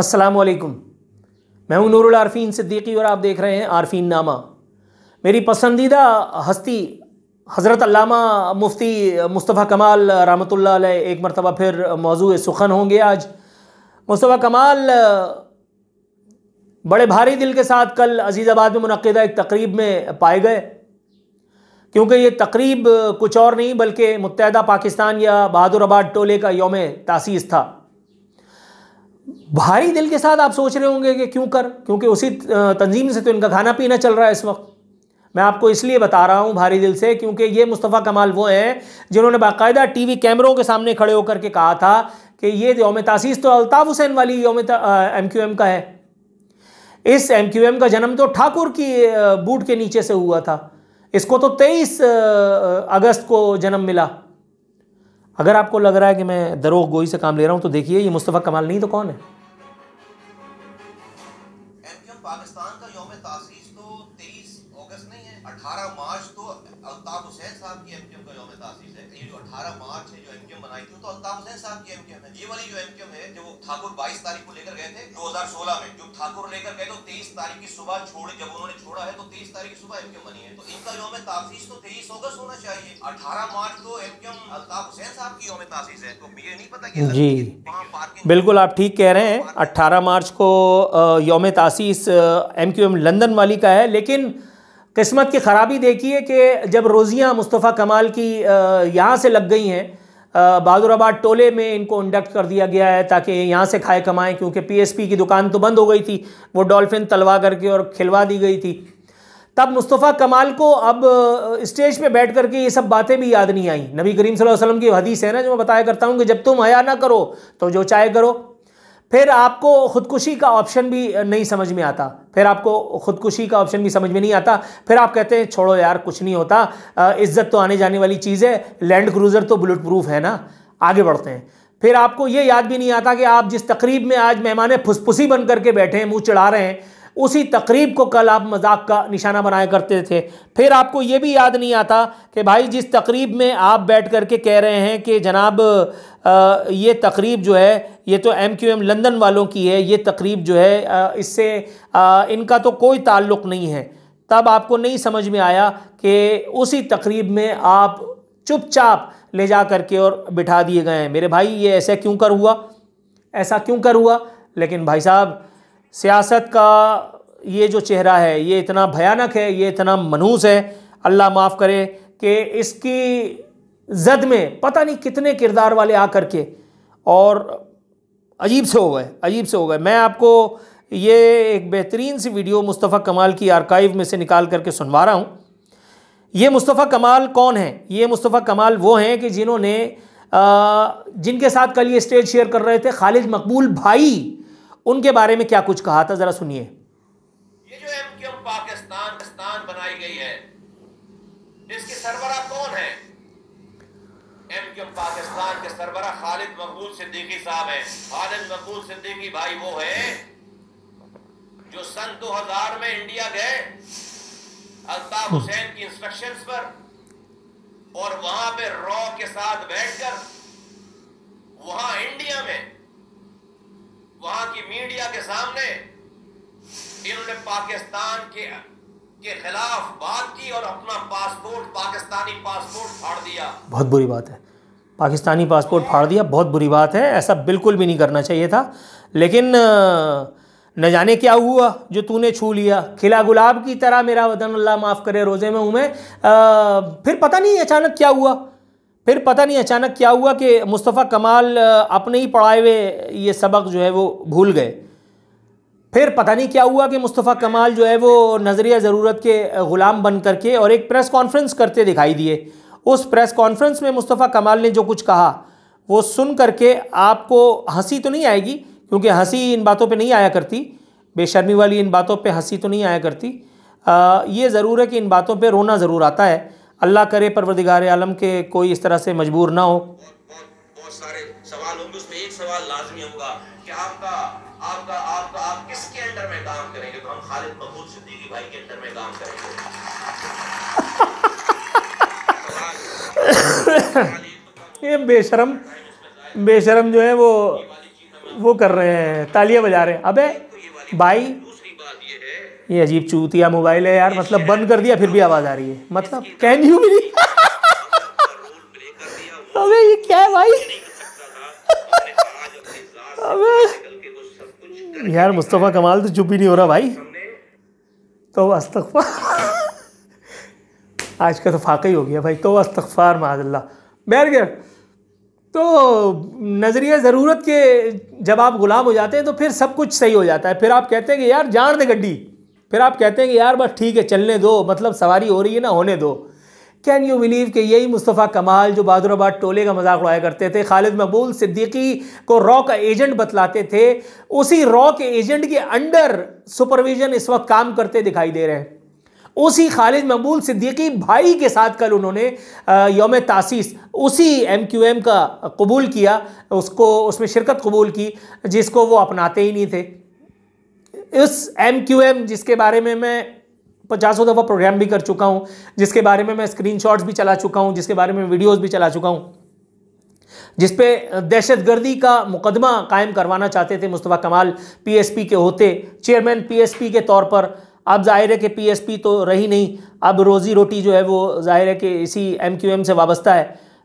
असलकुम मैं हूं नूरुल आरफीन सिद्दीकी और आप देख रहे हैं आरफीन नामा मेरी पसंदीदा हस्ती हज़रत अल्लामा मुफ्ती मुस्तफ़ा कमाल रहमतुल्लाह अलैह एक मरतबा फिर मौजू सुखन होंगे आज मुस्तफ़ा कमाल बड़े भारी दिल के साथ कल अजीज़ाबाद में मनदा एक तकरीब में पाए गए क्योंकि ये तकरीब कुछ और नहीं बल्कि मुतहदा पाकिस्तान या आबाद टोले का योम तासीस था भारी दिल के साथ आप सोच रहे होंगे कि क्यों कर क्योंकि उसी तंजीम से तो इनका खाना पीना चल रहा है इस वक्त मैं आपको इसलिए बता रहा हूं भारी दिल से क्योंकि ये मुस्तफ़ा कमाल वो हैं जिन्होंने बाकायदा टीवी कैमरों के सामने खड़े होकर के कहा था कि ये योम तासीस तो अलताफ़ हुसैन वाली योम एम क्यू एम का है इस एम क्यू एम का जन्म तो ठाकुर की बूट के नीचे से हुआ था इसको तो तेईस अगस्त को जन्म मिला अगर आपको लग रहा है कि मैं दरोग गोई से काम ले रहा हूँ तो देखिए ये मुस्तफ़ा कमाल नहीं तो कौन है तो मार्च तो अल्ताफ हुसैन साहब की एमपीएम का तासीस है ये जो मार्च है जो बनाई थी तो अल्ताफ हुसैन साहब की एमक्यूएम है ये वाली जो एमक्यूएम है जो ठाकुर 22 तारीख को लेकर गए थे 2016 में जो ठाकुर लेकर गए तो 23 तारीख की सुबह छोड़ जब उन्होंने छोड़ा है तो 23 तारीख की सुबह एमक्यूएम बनी है तो इनका योम ताफीज तो तेईस अगस्त होना चाहिए अठारह मार्च को एमक्यूएम अल्ताफ हुसैन साहब की योम ताफीज है तो मुझे नहीं पता कि जी बिल्कुल आप ठीक कह रहे हैं अट्ठारह मार्च को योम तासीस एम क्यू एम लंदन वाली का है लेकिन किस्मत की ख़राबी देखिए कि जब रोज़ियाँ मुस्तफ़ा कमाल की यहाँ से लग गई हैं बहादुराबाद टोले में इनको इंडक्ट कर दिया गया है ताकि यहाँ से खाए कमाएँ क्योंकि पीएसपी की दुकान तो बंद हो गई थी वो डॉल्फिन तलवा करके और खिलवा दी गई थी तब मुस्तफ़ा कमाल को अब स्टेज पे बैठ करके ये सब बातें भी याद नहीं आई नबी करीम सल्लल्लाहु अलैहि वसल्लम की हदीस है ना जो मैं बताया करता हूँ कि जब तुम हया ना करो तो जो चाहे करो फिर आपको खुदकुशी का ऑप्शन भी नहीं समझ में आता फिर आपको खुदकुशी का ऑप्शन भी समझ में नहीं आता फिर आप कहते हैं छोड़ो यार कुछ नहीं होता इज्जत तो आने जाने वाली चीज़ है लैंड क्रूज़र तो बुलेट प्रूफ है ना आगे बढ़ते हैं फिर आपको ये याद भी नहीं आता कि आप जिस तकरीब में आज मेहमान फुसफुसी बन करके बैठे हैं मुँह चढ़ा रहे हैं उसी तकरीब को कल आप मजाक का निशाना बनाया करते थे फिर आपको ये भी याद नहीं आता कि भाई जिस तकरीब में आप बैठ कर के कह रहे हैं कि जनाब ये तकरीब जो है ये तो एम क्यू एम लंदन वालों की है ये तकरीब जो है इससे इनका तो कोई ताल्लुक़ नहीं है तब आपको नहीं समझ में आया कि उसी तकरीब में आप चुपचाप ले जा करके और बिठा दिए गए हैं मेरे भाई ये ऐसा क्यों कर हुआ ऐसा क्यों कर हुआ लेकिन भाई साहब सियासत का ये जो चेहरा है ये इतना भयानक है ये इतना मनहूस है अल्लाह माफ़ करे कि इसकी जद में पता नहीं कितने किरदार वाले आकर के और अजीब से हो गए अजीब से हो गए मैं आपको ये एक बेहतरीन सी वीडियो मुस्तफ़ा कमाल की आर्काइव में से निकाल करके सुनवा रहा हूँ ये मुस्तफ़ा कमाल कौन है ये मुस्तफ़ा कमाल वो हैं कि जिन्होंने जिनके साथ कल ये स्टेज शेयर कर रहे थे खालिद मकबूल भाई उनके बारे में क्या कुछ कहा था ज़रा सुनिए पाकिस्तान के सरबरा खालिद मकबूल सिद्दीकी साहब हैं खालिद मकबूल सिद्दीकी भाई वो है जो सन 2000 में इंडिया गए अल्ताफ हम्म। हुसैन की इंस्ट्रक्शंस पर और वहां पे रॉ के साथ बैठकर वहां इंडिया में वहां की मीडिया के सामने इन्होंने पाकिस्तान के के खिलाफ बात की और अपना पासपोर्ट पाकिस्तानी पासपोर्ट फाड़ दिया बहुत बुरी बात है पाकिस्तानी पासपोर्ट फाड़ दिया बहुत बुरी बात है ऐसा बिल्कुल भी नहीं करना चाहिए था लेकिन न जाने क्या हुआ जो तूने छू लिया खिला गुलाब की तरह मेरा वतन अल्लाह माफ़ करे रोज़े में हूँ मैं फिर पता नहीं अचानक क्या हुआ फिर पता नहीं अचानक क्या हुआ कि मुस्तफ़ा कमाल अपने ही पढ़ाए हुए ये सबक जो है वो भूल गए फिर पता नहीं क्या हुआ कि मुस्तफ़ा कमाल जो है वो नज़रिया ज़रूरत के ग़ुलाम बन करके और एक प्रेस कॉन्फ्रेंस करते दिखाई दिए उस प्रेस कॉन्फ्रेंस में मुस्तफ़ा कमाल ने जो कुछ कहा वो सुन करके आपको हंसी तो नहीं आएगी क्योंकि हंसी इन बातों पे नहीं आया करती बेशर्मी वाली इन बातों पे हंसी तो नहीं आया करती आ, ये ज़रूर है कि इन बातों पे रोना ज़रूर आता है अल्लाह करे परवरदिगार आलम के कोई इस तरह से मजबूर ना हो होगा आपका आपका आपका आप किसके अंडर में काम करेंगे तो हम खालिद ये बेशरम बेशरम जो है वो वो कर रहे हैं तालियां बजा रहे हैं अबे भाई ये अजीब चूतिया मोबाइल है यार मतलब बंद कर दिया फिर भी आवाज़ आ रही है मतलब कैन यू मेरी अबे ये क्या है भाई अबे यार मुस्तफ़ा कमाल तो चुप ही नहीं हो रहा भाई तो अस्तफा आज का तो फाका ही हो गया भाई तो अस्तफ़ार माजल्ला बैर गया तो नज़रिया ज़रूरत के जब आप ग़ुलाम हो जाते हैं तो फिर सब कुछ सही हो जाता है फिर आप कहते हैं कि यार जान दे गड्डी फिर आप कहते हैं कि यार बस ठीक है चलने दो मतलब सवारी हो रही है ना होने दो कैन यू बिलीव कि यही मुस्तफ़ा कमाल जो बहादुराबाद टोले का मजाक उड़ाया करते थे खालिद मबूल सिद्दीकी को रॉ का एजेंट बतलाते थे उसी रॉ के एजेंट के अंडर सुपरविजन इस वक्त काम करते दिखाई दे रहे हैं उसी खालिद मकबूल सिद्दीकी भाई के साथ कल उन्होंने योम तासीस उसी एम क्यू एम का कबूल किया उसको उसमें शिरकत कबूल की जिसको वो अपनाते ही नहीं थे इस एम क्यू एम जिसके बारे में मैं पचासों दफ़ा प्रोग्राम भी कर चुका हूँ जिसके बारे में मैं शॉट्स भी चला चुका हूँ जिसके बारे में वीडियोज़ भी चला चुका हूँ जिस पे दहशतगर्दी का मुकदमा कायम करवाना चाहते थे मुस्तफ़ा कमाल पीएसपी के होते चेयरमैन पीएसपी के तौर पर अब जाहिर है कि पीएसपी तो रही नहीं अब रोज़ी रोटी जो है वो जाहिर है कि इसी एमक्यूएम से वाबस्ता है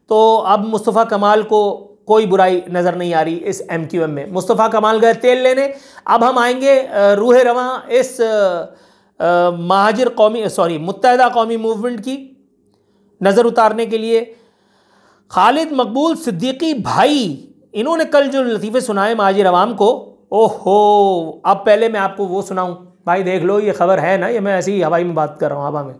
तो अब मुस्तफ़ा कमाल को कोई बुराई नज़र नहीं आ रही इस एमक्यूएम में मुस्तफ़ा कमाल गए तेल लेने अब हम आएंगे रूह रवान इस महाजिर कौमी सॉरी मुतहदा कौमी मूवमेंट की नज़र उतारने के लिए खालिद मकबूल सिद्दीकी भाई इन्होंने कल जो लतीफ़े सुनाए महाजिर अवाम को ओहो अब पहले मैं आपको वो सुनाऊँ भाई देख लो ये खबर है ना ये मैं ऐसी हवाई में बात कर रहा हूँ हवा में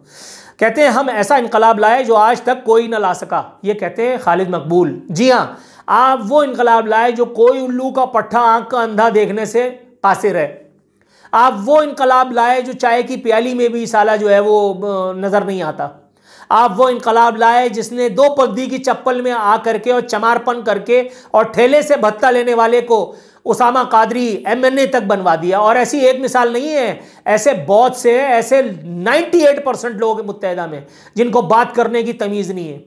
कहते हैं हम ऐसा इनकलाब लाए जो आज तक कोई ना ला सका ये कहते हैं खालिद मकबूल जी हाँ आप वो इनकलाब लाए जो कोई उल्लू का पट्ठा आँख का अंधा देखने से कासिर है आप वो इनकलाब लाए जो चाय की प्याली में भी साला जो है वो नज़र नहीं आता आप वो इनकलाब लाए जिसने दो पगदी की चप्पल में आ करके और चमारपन करके और ठेले से भत्ता लेने वाले को उसामा कादरी एमएनए तक बनवा दिया और ऐसी एक मिसाल नहीं है ऐसे बहुत से हैं ऐसे 98 परसेंट लोग मुतहदा में जिनको बात करने की तमीज़ नहीं है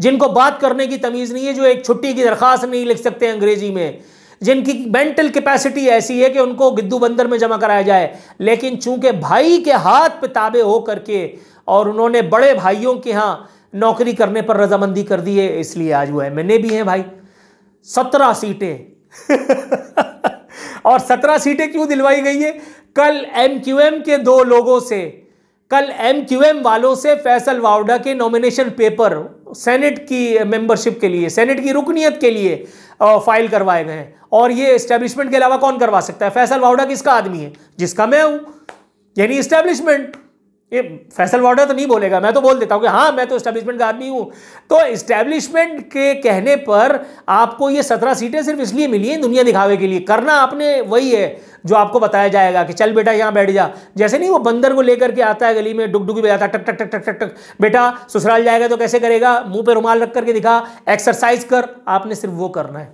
जिनको बात करने की तमीज़ नहीं है जो एक छुट्टी की दरख्वास्त नहीं लिख सकते अंग्रेज़ी में जिनकी मेंटल कैपेसिटी ऐसी है कि उनको गिद्दू बंदर में जमा कराया जाए लेकिन चूंकि भाई के हाथ पे ताबे हो करके और उन्होंने बड़े भाइयों के यहाँ नौकरी करने पर रजामंदी कर दी है इसलिए आज वो एम भी हैं भाई सत्रह सीटें और सत्रह सीटें क्यों दिलवाई गई है कल एमक्यूएम के दो लोगों से कल एमक्यूएम वालों से फैसल वावडा के नॉमिनेशन पेपर सेनेट की मेंबरशिप के लिए सेनेट की रुकनीत के लिए फाइल करवाए गए हैं और ये इस्टेब्लिशमेंट के अलावा कौन करवा सकता है फैसल वावडा किसका आदमी है जिसका मैं हूं यानी इस्टेब्लिशमेंट ये फैसल वार्डर तो नहीं बोलेगा मैं तो बोल देता हूँ कि हाँ मैं तो इस्टेब्लिशमेंट का आदमी हूँ तो इस्टेब्लिशमेंट के कहने पर आपको ये सत्रह सीटें सिर्फ इसलिए मिली हैं दुनिया दिखावे के लिए करना आपने वही है जो आपको बताया जाएगा कि चल बेटा यहाँ बैठ जा जैसे नहीं वो बंदर को लेकर के आता है गली में डुगडुगी बजाता टक टक टक टक टक टक बेटा ससुराल जाएगा तो कैसे करेगा मुंह पे रुमाल रख करके दिखा एक्सरसाइज कर आपने सिर्फ वो करना है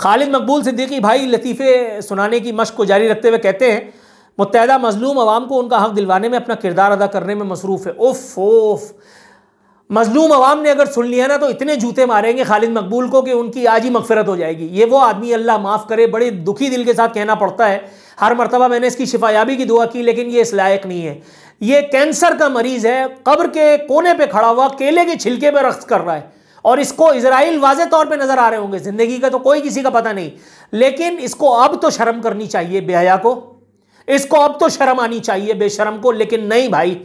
खालिद मकबूल सिद्दीकी भाई लतीफ़े सुनाने की मश्क को जारी रखते हुए कहते हैं मुतहदा मजलूम आवाम को उनका हक दिलवाने में अपना किरदार अदा करने में मसरूफ़ है उफ़ ओफ मजलूम आवाम ने अगर सुन लिया ना तो इतने जूते मारेंगे खालिद मकबूल को कि उनकी आज ही मगफरत हो जाएगी ये वो आदमी अल्लाह माफ़ करे बड़े दुखी दिल के साथ कहना पड़ता है हर मरतबा मैंने इसकी शिफायाबी की दुआ की लेकिन ये इस लायक नहीं है ये कैंसर का मरीज़ है कब्र के कोने पर खड़ा हुआ केले के छिलके पर रख्त कर रहा है और इसको इसराइल वाज तौर पर नज़र आ रहे होंगे ज़िंदगी का तो कोई किसी का पता नहीं लेकिन इसको अब तो शर्म करनी चाहिए बेहया को इसको अब तो शर्म आनी चाहिए बेशरम को लेकिन नहीं भाई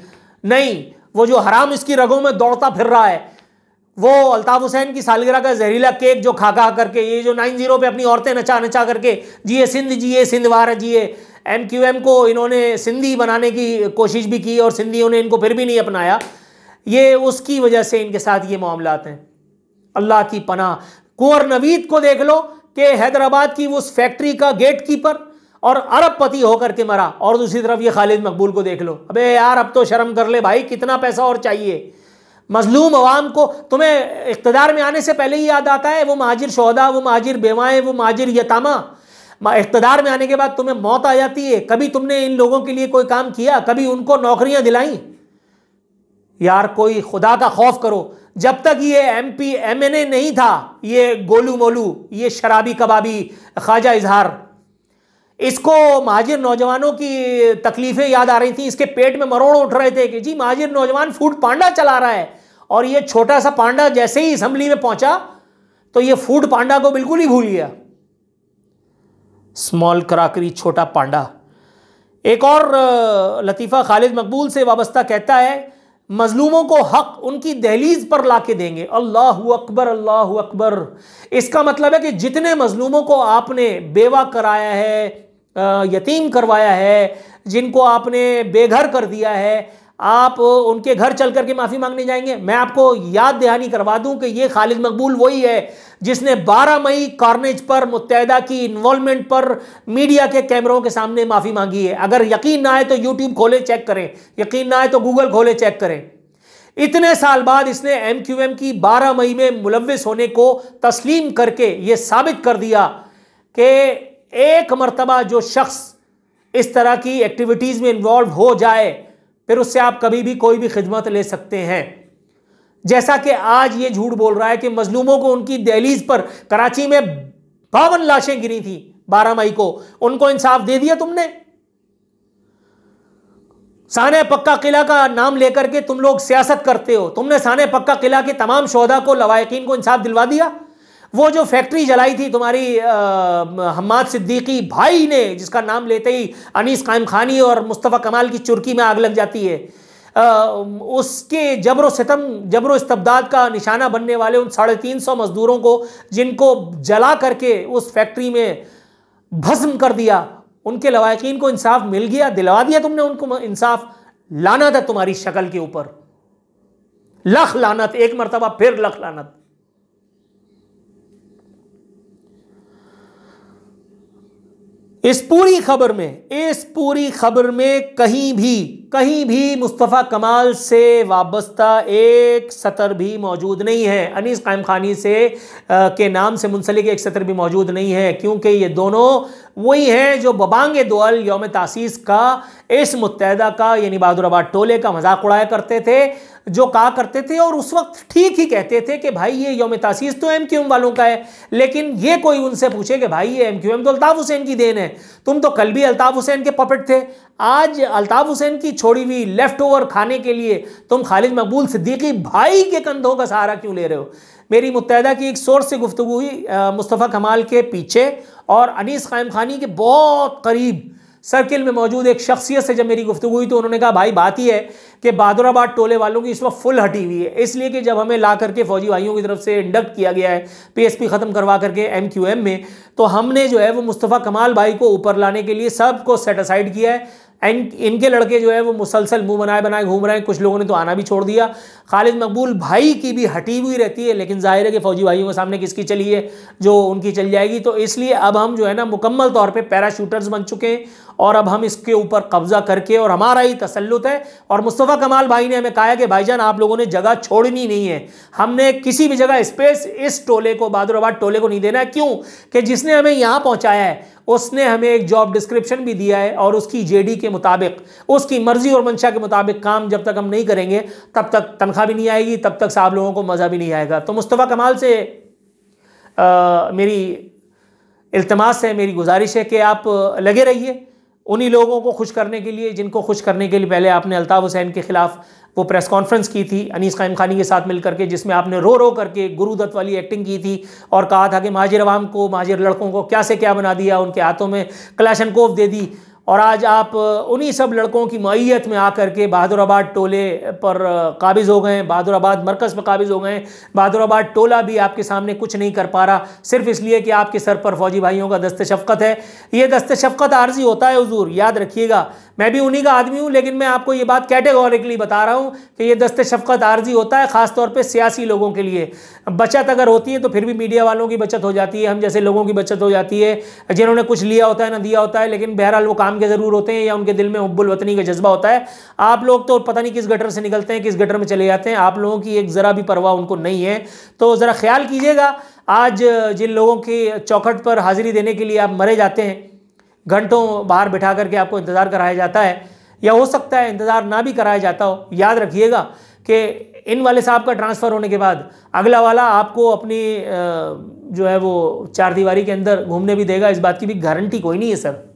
नहीं वो जो हराम इसकी रगों में दौड़ता फिर रहा है वो अल्ताफ हुसैन की सालगिरह का जहरीला केक जो खा खा करके ये जो नाइन जीरो पे अपनी औरतें नचा नचा करके जिए सिंध जिए सिंध वार जिए एम क्यू एम को इन्होंने सिंधी बनाने की कोशिश भी की और सिंधियों ने इनको फिर भी नहीं अपनाया ये उसकी वजह से इनके साथ ये मामलात हैं अल्लाह की पनाह कुंवर नवीद को देख लो कि हैदराबाद की उस फैक्ट्री का गेट कीपर और अरब पति होकर के मरा और दूसरी तरफ ये खालिद मकबूल को देख लो अबे यार अब तो शर्म कर ले भाई कितना पैसा और चाहिए मजलूम अवाम को तुम्हें इकतदार में आने से पहले ही याद आता है वो महाजिर शहदा वो महाजिर बेवाएँ वो महाजिर यतामा इकतदार में आने के बाद तुम्हें मौत आ जाती है कभी तुमने इन लोगों के लिए कोई काम किया कभी उनको नौकरियां दिलाई यार कोई खुदा का खौफ करो जब तक ये M P M N A नहीं था ये गोलू मोलू ये शराबी कबाबी ख्वाजा इजहार इसको महाजिर नौजवानों की तकलीफ़ें याद आ रही थी इसके पेट में मरोड़ उठ रहे थे कि जी महाजिर नौजवान फूड पांडा चला रहा है और ये छोटा सा पांडा जैसे ही असम्बली में पहुंचा तो ये फूड पांडा को बिल्कुल ही भूल गया स्मॉल कराकरी छोटा पांडा एक और लतीफ़ा खालिद मकबूल से वाबस्ता कहता है मजलूमों को हक उनकी दहलीज पर ला के देंगे अल्लाह अकबर अल्लाह अकबर इसका मतलब है कि जितने मजलूमों को आपने बेवा कराया है यतीम करवाया है जिनको आपने बेघर कर दिया है आप उनके घर चल करके माफ़ी मांगने जाएंगे मैं आपको याद दहानी करवा दूं कि ये खालिद मकबूल वही है जिसने 12 मई कार्नेज पर मुतहदा की इन्वॉलमेंट पर मीडिया के कैमरों के सामने माफ़ी मांगी है अगर यकीन ना आए तो यूट्यूब खोले चेक करें यकीन ना आए तो गूगल खोले चेक करें इतने साल बाद इसने एम क्यू एम की बारह मई में मुलविस होने को तस्लीम करके ये साबित कर दिया कि एक मरतबा जो शख्स इस तरह की एक्टिविटीज़ में इन्वॉल्व हो जाए फिर उससे आप कभी भी कोई भी खिदमत ले सकते हैं जैसा कि आज ये झूठ बोल रहा है कि मजलूमों को उनकी दहलीज पर कराची में बावन लाशें गिरी थी बारह मई को उनको इंसाफ दे दिया तुमने साने पक्का किला का नाम लेकर के तुम लोग सियासत करते हो तुमने साने पक्का किला के तमाम शोधा को लवाकिन को इंसाफ दिलवा दिया वो जो फैक्ट्री जलाई थी तुम्हारी हम्माद सिद्दीकी भाई ने जिसका नाम लेते ही अनीस कायम खानी और मुस्तफ़ा कमाल की चुर्की में आग लग जाती है आ, उसके जबर सितम जबर इस्तबदाद का निशाना बनने वाले उन साढ़े तीन सौ मज़दूरों को जिनको जला करके उस फैक्ट्री में भस्म कर दिया उनके लवाकिन को इंसाफ मिल गया दिलवा दिया तुमने उनको इंसाफ लाना था तुम्हारी शक्ल के ऊपर लख लानत एक मरतबा फिर लख लानत इस पूरी खबर में इस पूरी खबर में कहीं भी कहीं भी मुस्तफ़ा कमाल से वाबस्ता एक सतर भी मौजूद नहीं है अनीस कायम खानी से आ, के नाम से मुंसलिक एक सतर भी मौजूद नहीं है क्योंकि ये दोनों वही हैं जो बबांग दोअल योम तासीस का इस मुतहदा का यानी बहादुराबाद टोले का मजाक उड़ाया करते थे जो कहा करते थे और उस वक्त ठीक ही कहते थे कि भाई ये योम तासीस तो एम क्यू एम वालों का है लेकिन ये कोई उनसे पूछे कि भाई ये एम क्यू एम तो अल्ताफ़ हुसैन की देन है तुम तो कल भी अल्ताफ़ हुसैन के पपेट थे आज अल्ताफ़ हुसैन की छोड़ी हुई लेफ्ट ओवर खाने के लिए तुम खालिद मकबूल सिद्दीकी भाई के कंधों का सहारा क्यों ले रहे हो मेरी मुतहदा की एक सोर्स से गुफ्तु हुई मुस्तफ़ा कमाल के पीछे और अनीस कायम खानी के बहुत करीब सर्किल में मौजूद एक शख्सियत से जब मेरी गुफ्तु हुई तो उन्होंने कहा भाई बात ही है कि बहादुराबाद टोले वालों की इस वक्त फुल हटी हुई है इसलिए कि जब हमें ला करके फौजी भाइयों की तरफ से इंडक्ट किया गया है पीएसपी ख़त्म करवा करके एमक्यूएम में तो हमने जो है वो मुस्तफ़ा कमाल भाई को ऊपर लाने के लिए सबको सेटिसाइड किया है एंड इनके लड़के जो है वो मुसलसल मुंह बनाए बनाए घूम रहे हैं कुछ लोगों ने तो आना भी छोड़ दिया खालिद मकबूल भाई की भी हटी हुई रहती है लेकिन जाहिर है कि फौजी भाइयों के सामने किसकी चली है जो उनकी चल जाएगी तो इसलिए अब हम जो है ना मुकम्मल तौर पर पैराशूटर्स बन चुके हैं और अब हम इसके ऊपर कब्जा करके और हमारा ही तसलुत है और मुस्तफ़ा कमाल भाई ने हमें कहा कि भाईजान आप लोगों ने जगह छोड़नी नहीं है हमने किसी भी जगह स्पेस इस टोले को बहादुराबाद टोले को नहीं देना है क्यों कि जिसने हमें यहाँ पहुँचाया है उसने हमें एक जॉब डिस्क्रिप्शन भी दिया है और उसकी जेडी के मुताबिक उसकी मर्जी और मंशा के मुताबिक काम जब तक हम नहीं करेंगे तब तक तनख्वाह भी नहीं आएगी तब तक साहब लोगों को मज़ा भी नहीं आएगा तो मुस्तफ़ा कमाल से आ, मेरी इल्तमास है मेरी गुजारिश है कि आप लगे रहिए उन्हीं लोगों को खुश करने के लिए जिनको खुश करने के लिए पहले आपने अल्ताफ़ हुसैन के ख़िलाफ़ वो प्रेस कॉन्फ्रेंस की थी अनीस कायम खानी के साथ मिलकर के जिसमें आपने रो रो करके गुरु दत्त वाली एक्टिंग की थी और कहा था कि माजिर आवाम को माजिर लड़कों को क्या से क्या बना दिया उनके हाथों में क्लैशन कोफ दे दी और आज आप उन्हीं सब लड़कों की मैत में आकर के बहादुराबाद टोले पर काबिज़ हो गए बहादुराबाद मरकज़ पर काबिज़ हो गए बहादुराबाद टोला भी आपके सामने कुछ नहीं कर पा रहा सिर्फ इसलिए कि आपके सर पर फ़ौजी भाइयों का दस्त शफकत है ये दस्त शफकत आर्जी होता है हजूर याद रखिएगा मैं भी उन्हीं का आदमी हूँ लेकिन मैं आपको ये बात कैटेगोरिकली बता रहा हूँ कि ये दस्त शफकत आर्जी होता है ख़ासतौर पर सियासी लोगों के लिए बचत अगर होती है तो फिर भी मीडिया वालों की बचत हो जाती है हम जैसे लोगों की बचत हो जाती है जिन्होंने कुछ लिया होता है ना दिया होता है लेकिन बहरहाल वो काम के ज़रूर होते हैं या उनके दिल में हब्बुल वतनी का जज्बा होता है आप लोग तो पता नहीं किस गटर से निकलते हैं किस गटर में चले जाते हैं आप लोगों की एक ज़रा भी परवाह उनको नहीं है तो ज़रा ख्याल कीजिएगा आज जिन लोगों की चौखट पर हाजिरी देने के लिए आप मरे जाते हैं घंटों बाहर बिठा करके आपको इंतज़ार कराया जाता है या हो सकता है इंतज़ार ना भी कराया जाता हो याद रखिएगा कि इन वाले साहब का ट्रांसफ़र होने के बाद अगला वाला आपको अपनी जो है वो चार दीवारी के अंदर घूमने भी देगा इस बात की भी गारंटी कोई नहीं है सर